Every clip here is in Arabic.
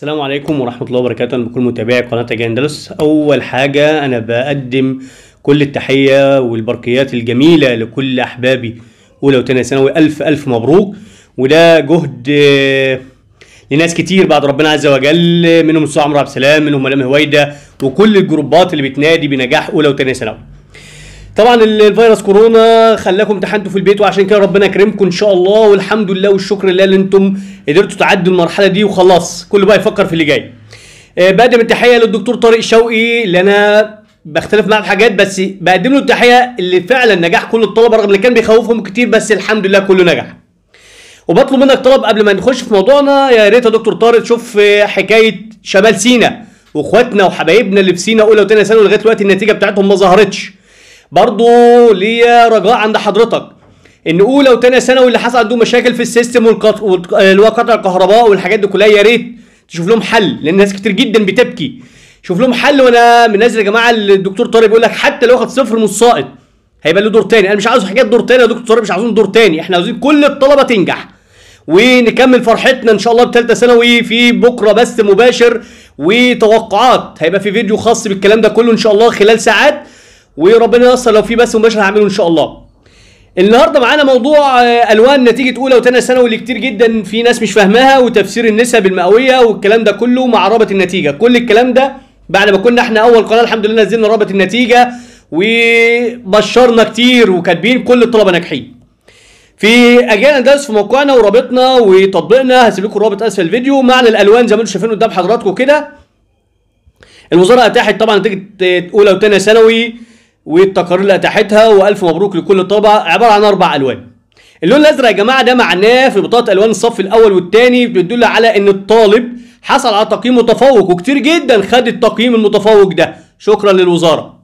السلام عليكم ورحمة الله وبركاته لكل بكل متابعي قناة أجندلس أول حاجة أنا بقدم كل التحية والبركيات الجميلة لكل أحبابي أولى وتانية ثانوي ألف ألف مبروك وده جهد آه، لناس كتير بعد ربنا عز وجل منهم الأستاذ عمرو عبد السلام منهم ملام هويدة وكل الجروبات اللي بتنادي بنجاح أولى وتانية ثانوي طبعا الفيروس كورونا خلاكم امتحنتوا في البيت وعشان كده ربنا يكرمكم ان شاء الله والحمد لله والشكر لله اللي انتم قدرتوا تعدوا المرحله دي وخلاص كله بقى يفكر في اللي جاي آه، بقدم التحيه للدكتور طارق شوقي اللي انا بختلف معاه في حاجات بس بقدم له التحيه اللي فعلا نجاح كل الطلبه رغم اللي كان بيخوفهم كتير بس الحمد لله كله نجح وبطلب منك طلب قبل ما نخش في موضوعنا يا ريت يا دكتور طارق تشوف آه، حكايه شمال سينا واخواتنا وحبايبنا اللي في سينا اولى وثانيه ثانوي لغايه دلوقتي النتيجه بتاعتهم ما ظهرتش برضه ليا رجاء عند حضرتك ان اولى وثانيه ثانوي اللي حصل عندهم مشاكل في السيستم والقطع هو قطع الكهرباء والحاجات دي كلها يا ريت تشوف لهم حل لان ناس كتير جدا بتبكي شوف لهم حل وانا منزل يا جماعه الدكتور طارق بيقول لك حتى لو واخد صفر من ساقط هيبقى له دور تاني انا مش عاوز حاجات دور تاني يا دكتور طارق مش عاوزين دور تاني احنا عاوزين كل الطلبه تنجح ونكمل فرحتنا ان شاء الله بثالثه ثانوي في بكره بث مباشر وتوقعات هيبقى في فيديو خاص بالكلام ده كله ان شاء الله خلال ساعات وربنا ييسر لو في بث مباشر هعمله ان شاء الله النهارده معانا موضوع آه، الوان نتيجه اولى وثانيه ثانوي اللي كتير جدا في ناس مش فاهماها وتفسير النسب المئويه والكلام ده كله مع رابط النتيجه كل الكلام ده بعد ما كنا احنا اول قناه الحمد لله نزلنا رابط النتيجه وبشرنا كتير وكاتبين كل الطلبه ناجحين في اجيال درس في موقعنا ورابطنا وتطبيقنا هسيب لكم الرابط اسفل الفيديو مع الالوان زي ما انتم شايفين قدام حضراتكم كده الوزاره اتاحت طبعا نتيجه آه، اولى وثانيه ثانوي والتقارير اللي تحتها والف مبروك لكل طابعه عباره عن اربع الوان اللون الازرق يا جماعه ده معناه في بطاقه الوان الصف الاول والثاني بتدل على ان الطالب حصل على تقييم متفوق وكتير جدا خد التقييم المتفوق ده شكرا للوزاره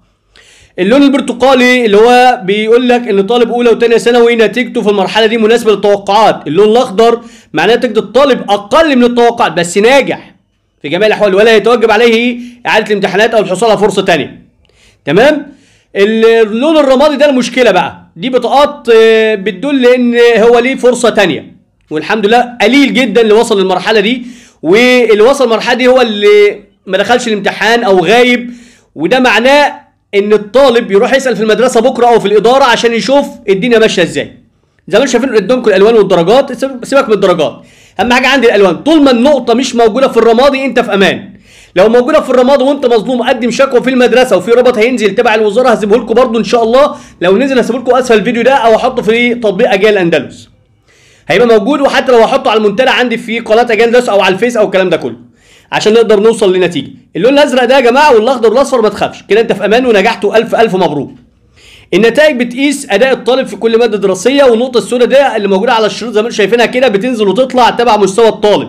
اللون البرتقالي اللي هو بيقول لك ان طالب اولى وثانيه ثانوي نتيجته في المرحله دي مناسبه للتوقعات اللون الاخضر معناه نتيجه الطالب اقل من التوقعات بس ناجح في جميع الاحوال ولا يتوجب عليه اعاده الامتحانات او الحصول على فرصه ثانيه تمام اللون الرمادي ده المشكله بقى دي بطاقات آه، بتدل ان هو ليه فرصه ثانيه والحمد لله قليل جدا اللي وصل للمرحله دي واللي وصل للمرحله دي هو اللي ما دخلش الامتحان او غايب وده معناه ان الطالب يروح يسال في المدرسه بكره او في الاداره عشان يشوف الدنيا ماشيه ازاي زي ما انتم شايفين قدامكم الالوان والدرجات سيبك من الدرجات اهم حاجه عندي الالوان طول ما النقطه مش موجوده في الرمادي انت في امان لو موجوده في الرماد وانت مظلوم قدم شكوى في المدرسه وفي رابط هينزل تبع الوزاره هسيبه لكم برده ان شاء الله لو نزل هسيبه لكم اسفل الفيديو ده او احطه في تطبيق اجيال الاندلس هيبقى موجود وحتى لو احطه على المنتدى عندي في قناه اجيال الاندلس او على الفيس او الكلام ده كله عشان نقدر نوصل لنتيجه اللون الازرق ده يا جماعه والاخضر والاصفر ما تخافش كده انت في امان ونجحت والف الف مبروك النتائج بتقيس اداء الطالب في كل ماده دراسيه والنقطه السوداء دي اللي موجوده على الشريط زي ما انتم شايفينها كده بتنزل وتطلع تبع مستوى الطالب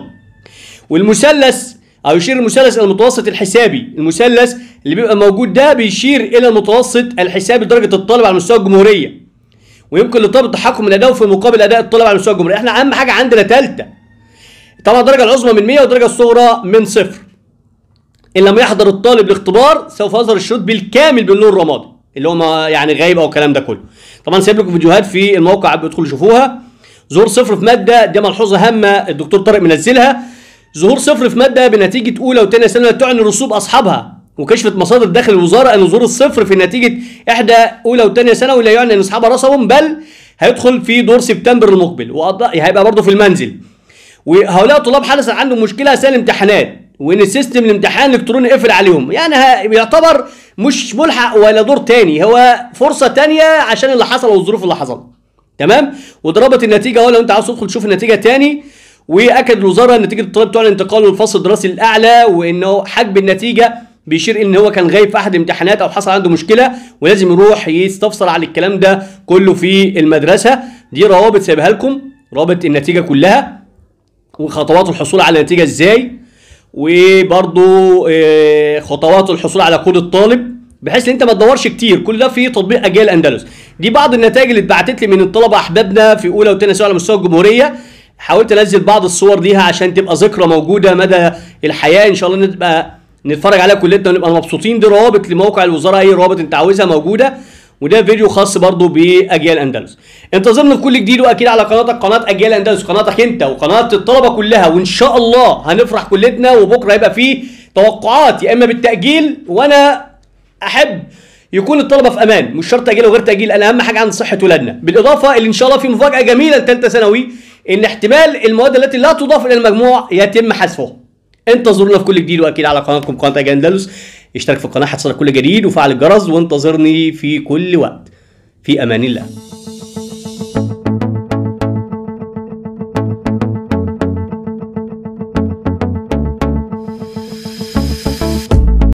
والمثلث او يشير المثلث الى المتوسط الحسابي المثلث اللي بيبقى موجود ده بيشير الى المتوسط الحسابي لدرجه الطالب على مستوى الجمهوريه ويمكن للطالب التحكم من ادائه في مقابل اداء الطالب على مستوى الجمهوريه احنا اهم حاجه عندنا ثالثه طبعا الدرجه العظمى من 100 والدرجه الصغرى من صفر ان لم يحضر الطالب الاختبار سوف يظهر الشروط بالكامل باللون الرمادي اللي هو يعني غايب او الكلام ده كله طبعا سايب لكم فيديوهات في الموقع ادخلوا شوفوها زور صفر في ماده دي ملحوظه هامه الدكتور طارق منزلها ظهور صفر في ماده بنتيجه اولى وثانيه ثانوي تعني رسوب اصحابها وكشفت مصادر داخل الوزاره ان ظهور الصفر في نتيجه احدى اولى وثانيه ثانوي لا يعني ان اصحابها رسبهم بل هيدخل في دور سبتمبر المقبل وهيبقى برضه في المنزل وهؤلاء الطلاب حدث عندهم مشكله اثناء الامتحانات وان السيستم الامتحان الالكتروني قفل عليهم يعني يعتبر مش ملحق ولا دور تاني هو فرصه تانيه عشان اللي حصل والظروف اللي حصلت تمام وضربت النتيجه اهو لو انت عاوز تدخل تشوف النتيجه تاني واكد الوزاره نتيجه الطلاب بتوع الانتقال للفصل الدراسي الاعلى وانه حجب النتيجه بيشير ان هو كان غايب في احد الامتحانات او حصل عنده مشكله ولازم يروح يستفسر عن الكلام ده كله في المدرسه دي روابط سايبها لكم رابط النتيجه كلها وخطوات الحصول على النتيجه ازاي وبرده آه، خطوات الحصول على كود الطالب بحيث ان انت ما تدورش كتير كل ده في تطبيق اجيال اندلس دي بعض النتائج اللي اتبعتت لي من الطلبه احبابنا في اولى وثانيه ثانوي على مستوى الجمهوريه حاولت انزل بعض الصور ليها عشان تبقى ذكرى موجوده مدى الحياه ان شاء الله نبقى نتفرج عليها كلنا ونبقى مبسوطين دي روابط لموقع الوزاره اي روابط انت عاوزها موجوده وده فيديو خاص برضو باجيال اندلس انتظرنا في كل جديد واكيد على قناتك قناه اجيال اندلس قناتك انت وقناه الطلبه كلها وان شاء الله هنفرح كلتنا وبكره هيبقى فيه توقعات يا اما بالتاجيل وانا احب يكون الطلبه في امان مش شرط تاجيل وغير تاجيل انا اهم حاجه عن صحه ولادنا بالاضافه اللي ان شاء الله في مفاجاه جميله لثالثه ثانوي ان احتمال المواد التي لا تضاف الى المجموع يتم حذفها انتظرونا في كل جديد واكيد على قناتكم قناه اجندلوس اشترك في القناه حتصلك كل جديد وفعل الجرس وانتظرني في كل وقت في امان الله